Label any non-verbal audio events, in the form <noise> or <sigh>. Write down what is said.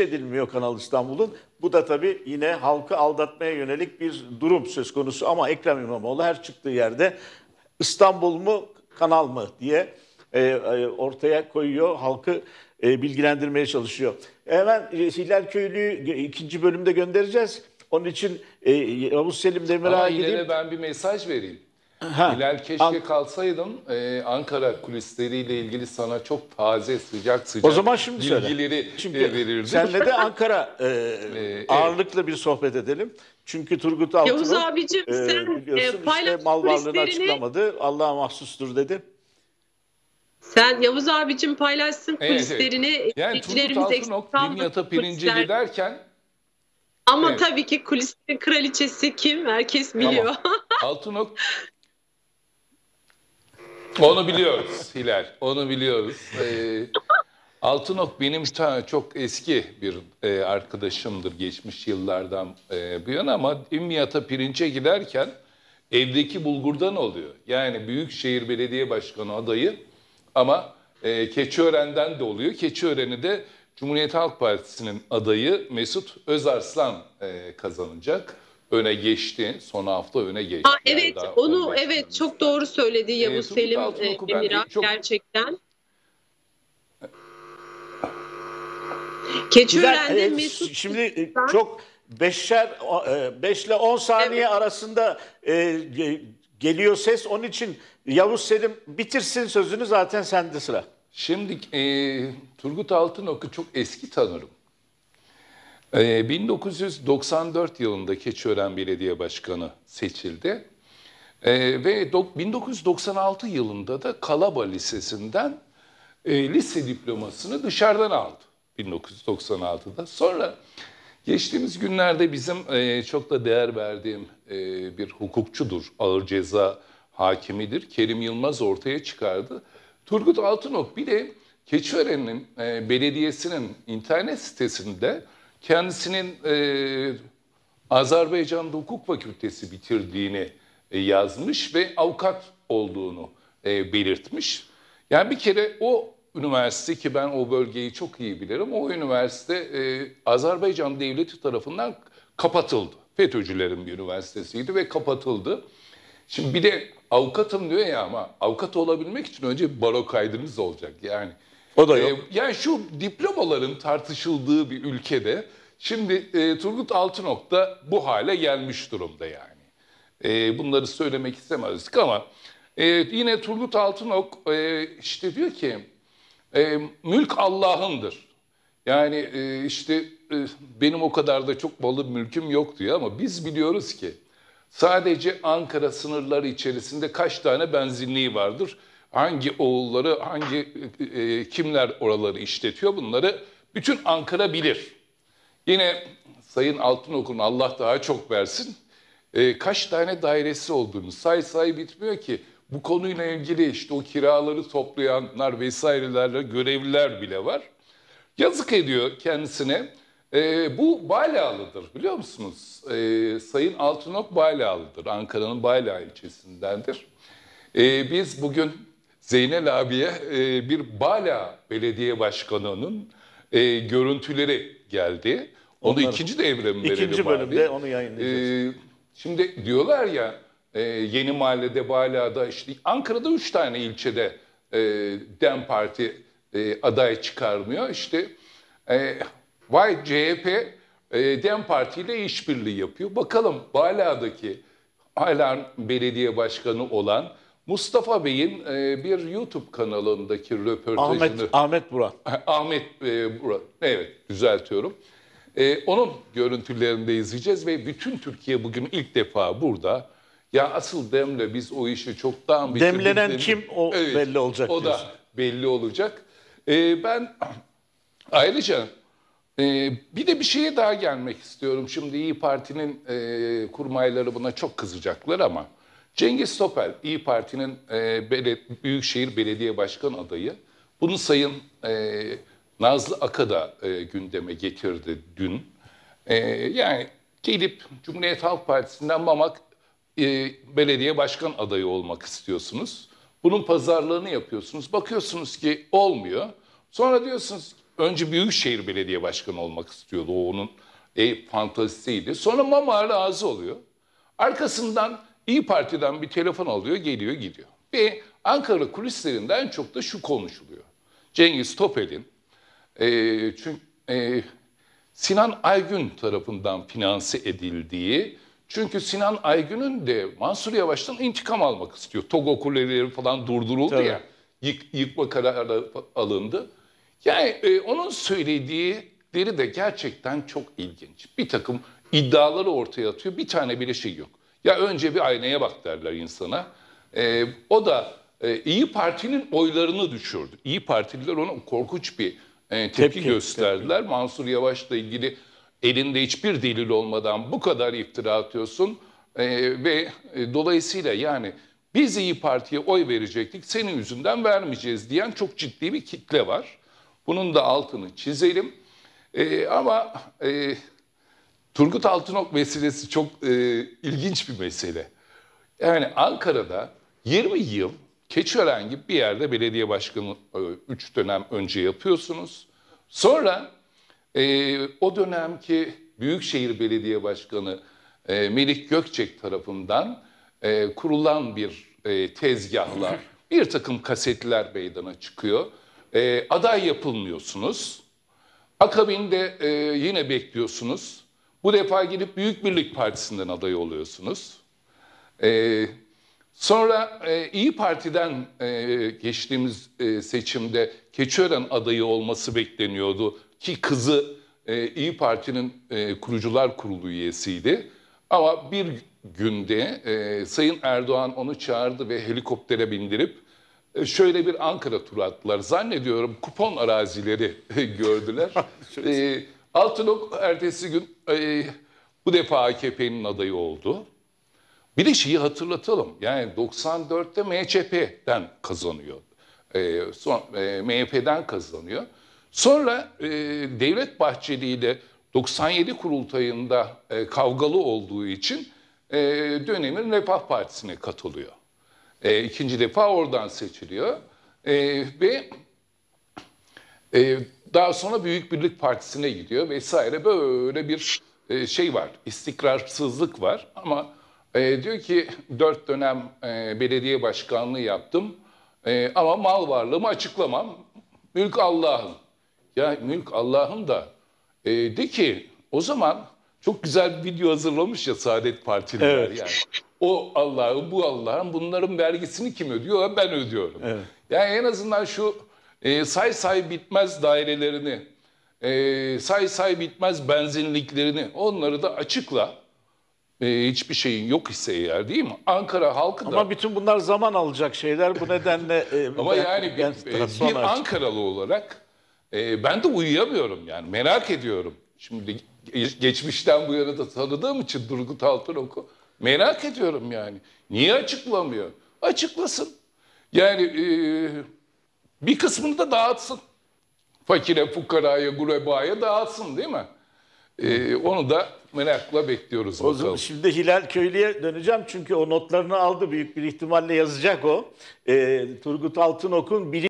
edilmiyor Kanal İstanbul'un. Bu da tabii yine halkı aldatmaya yönelik bir durum söz konusu. Ama Ekrem İmamoğlu her çıktığı yerde İstanbul mu kanal mı diye e, e, ortaya koyuyor. Halkı e, bilgilendirmeye çalışıyor. Hemen Hilal Köylü'yü ikinci bölümde göndereceğiz. Onun için Yavuz Selim Demirel'e gidip... ben bir mesaj vereyim. Ha, Hilal keşke An- kalsaydım. Ee, Ankara kulisleriyle ilgili sana çok taze, sıcak sıcak O zaman şimdi bilgileri Çünkü e, verirdim. senle de Ankara <laughs> e, ee, evet. ağırlıklı bir sohbet edelim. Çünkü Turgut Altınok Yavuz e, abicim e, sen biliyorsun e, işte mal varlığını kulislerini. açıklamadı. Allah'a mahsustur dedi. Sen Yavuz abicim paylaşsın Evet, evet. Yani Turgut izleyicilerimiz eksik Altınok kalmasın Dimyat'a pirinci giderken Ama Evet. tabii ki kulislerin kraliçesi kim herkes biliyor. Altınok <laughs> Onu biliyoruz Hilal. Onu biliyoruz. Ee, Altınok benim çok eski bir e, arkadaşımdır geçmiş yıllardan e, bu yana ama İmmiyat'a pirince giderken evdeki bulgurdan oluyor. Yani Büyükşehir Belediye Başkanı adayı ama e, Keçiören'den de oluyor. Keçiören'i de Cumhuriyet Halk Partisi'nin adayı Mesut Özarslan e, kazanacak öne geçti. Son hafta öne geçti. Ha, evet yani onu evet önümüzde. çok doğru söyledi e, Yavuz e, Selim e, Emirhan çok... gerçekten. Keçiören'de e, Mesut şimdi ben... E, çok beşer e, beşle on saniye evet. arasında e, geliyor ses. Onun için Yavuz Selim bitirsin sözünü zaten sende sıra. Şimdi e, Turgut Altınok'u çok eski tanırım. 1994 ee, yılında Keçiören Belediye Başkanı seçildi. Ee, ve 1996 yılında da Kalaba Lisesi'nden e, lise diplomasını dışarıdan aldı 1996'da. Sonra geçtiğimiz günlerde bizim e, çok da değer verdiğim e, bir hukukçudur, ağır ceza hakimidir. Kerim Yılmaz ortaya çıkardı. Turgut Altınok bir de Keçiören'in belediyesinin internet sitesinde Kendisinin e, Azerbaycan'da hukuk fakültesi bitirdiğini e, yazmış ve avukat olduğunu e, belirtmiş. Yani bir kere o üniversite ki ben o bölgeyi çok iyi bilirim. O üniversite e, Azerbaycan devleti tarafından kapatıldı. FETÖ'cülerin bir üniversitesiydi ve kapatıldı. Şimdi bir de avukatım diyor ya ama avukat olabilmek için önce baro kaydınız olacak. Yani o da ee, yok. yani şu diplomaların tartışıldığı bir ülkede şimdi e, Turgut Altınok da bu hale gelmiş durumda yani. E, bunları söylemek istemezdik ama e, yine Turgut Altınok e, işte diyor ki e, mülk Allah'ındır. Yani e, işte e, benim o kadar da çok malı mülküm yok diyor ama biz biliyoruz ki sadece Ankara sınırları içerisinde kaç tane benzinliği vardır? hangi oğulları, hangi e, e, kimler oraları işletiyor bunları bütün Ankara bilir. Yine Sayın Altınok'un Allah daha çok versin. E, kaç tane dairesi olduğunu say say bitmiyor ki bu konuyla ilgili işte o kiraları toplayanlar vesairelerle görevliler bile var. Yazık ediyor kendisine. E, bu Balyalı'dır biliyor musunuz? E, Sayın Altınok Balyalı'dır. Ankara'nın Balya ilçesindendir. E, biz bugün Zeynel abiye e, bir Bala Belediye Başkanı'nın e, görüntüleri geldi. Onu Onları, ikinci devre mi verelim İkinci bölümde abi? onu yayınlayacağız. E, şimdi diyorlar ya e, Yeni Mahalle'de, Bala'da, işte Ankara'da üç tane ilçede e, DEM Parti e, aday çıkarmıyor. İşte e, vay CHP e, DEM Parti ile işbirliği yapıyor. Bakalım Bala'daki hala belediye başkanı olan Mustafa Bey'in e, bir YouTube kanalındaki röportajını... Ahmet, Ahmet Burak. <laughs> Ahmet e, Burak, evet düzeltiyorum. E, onun görüntülerini de izleyeceğiz ve bütün Türkiye bugün ilk defa burada. Ya asıl Dem'le biz o işi çoktan bitirdik. Demlenen Dem kim o evet, belli olacak O diyorsun. da belli olacak. E, ben <clears throat> ayrıca ee, bir de bir şeye daha gelmek istiyorum. Şimdi İyi Parti'nin e, kurmayları buna çok kızacaklar ama Cengiz Topel, İyi Parti'nin e, bele, Büyükşehir Belediye Başkan adayı. Bunu Sayın e, Nazlı Aka da e, gündeme getirdi dün. E, yani gelip Cumhuriyet Halk Partisi'nden Mamak e, Belediye Başkan adayı olmak istiyorsunuz. Bunun pazarlığını yapıyorsunuz. Bakıyorsunuz ki olmuyor. Sonra diyorsunuz önce Büyükşehir Belediye Başkanı olmak istiyordu. O onun e, fantazisiydi. Sonra Mamak'a razı oluyor. Arkasından İyi Parti'den bir telefon alıyor, geliyor, gidiyor. Ve Ankara kulislerinden çok da şu konuşuluyor. Cengiz Topel'in e, çünkü e, Sinan Aygün tarafından finanse edildiği çünkü Sinan Aygün'ün de Mansur Yavaş'tan intikam almak istiyor. Togo kuleleri falan durduruldu Tabii. ya. Yık, yıkma kararı alındı. Yani e, onun söylediğileri de gerçekten çok ilginç. Bir takım iddiaları ortaya atıyor. Bir tane bile şey yok. Ya önce bir aynaya bak derler insana. E, o da e, İyi Parti'nin oylarını düşürdü. İyi Partililer ona korkunç bir e, tepki, tepki gösterdiler. Tepki. Mansur Yavaş'la ilgili elinde hiçbir delil olmadan bu kadar iftira atıyorsun e, ve e, dolayısıyla yani biz İyi Parti'ye oy verecektik senin yüzünden vermeyeceğiz diyen çok ciddi bir kitle var. Bunun da altını çizelim. E, ama e, Turgut Altınok meselesi çok e, ilginç bir mesele. Yani Ankara'da 20 yıl Keçiören gibi bir yerde belediye başkanı 3 e, dönem önce yapıyorsunuz. Sonra e, o dönemki Büyükşehir Belediye Başkanı e, Melih Gökçek tarafından e, kurulan bir e, tezgahlar, bir takım kasetler meydana çıkıyor. E, aday yapılmıyorsunuz. Akabinde e, yine bekliyorsunuz. Bu defa gidip Büyük Birlik Partisi'nden aday oluyorsunuz. Ee, sonra e, İyi Parti'den e, geçtiğimiz e, seçimde Keçiören adayı olması bekleniyordu ki kızı e, İyi Parti'nin e, kurucular kurulu üyesiydi. Ama bir günde e, Sayın Erdoğan onu çağırdı ve helikoptere bindirip e, şöyle bir Ankara turu attılar. Zannediyorum kupon arazileri <laughs> gördüler. <laughs> e, Altınok ertesi gün e, bu defa AKP'nin adayı oldu. Bir de şeyi hatırlatalım. Yani 94'te MHP'den kazanıyor. E, son, e, MHP'den kazanıyor. Sonra e, Devlet Bahçeli ile 97 kurultayında e, kavgalı olduğu için e, dönemin Refah Partisi'ne katılıyor. E, ikinci defa oradan seçiliyor. E, ve e, daha sonra Büyük Birlik Partisi'ne gidiyor vesaire böyle bir e, şey var, istikrarsızlık var. Ama e, diyor ki dört dönem e, belediye başkanlığı yaptım ama mal varlığımı açıklamam. Mülk Allah'ın. Ya mülk Allah'ın da de ki o zaman çok güzel bir video hazırlamış ya Saadet Partililer evet. yani. O Allah'ın, bu Allah'ın bunların vergisini kim ödüyor? Ben ödüyorum. Evet. Yani en azından şu e, say say bitmez dairelerini, e, say say bitmez benzinliklerini onları da açıkla. E, hiçbir şeyin yok ise eğer değil mi? Ankara halkı da... Ama bütün bunlar zaman alacak şeyler bu nedenle... E, <laughs> Ama ben, yani bir, ben, e, bir, bir Ankaralı olarak e, ben de uyuyamıyorum yani merak ediyorum. Şimdi geçmişten bu yana da tanıdığım için Durgut Altınok'u merak ediyorum yani. Niye açıklamıyor? Açıklasın. Yani... E, bir kısmını da dağıtsın. Fakire, fukaraya, gurebaya dağıtsın değil mi? Ee, onu da merakla bekliyoruz o bakalım. Şimdi Hilal Köylü'ye döneceğim çünkü o notlarını aldı büyük bir ihtimalle yazacak o. Ee, Turgut Altınok'un bilim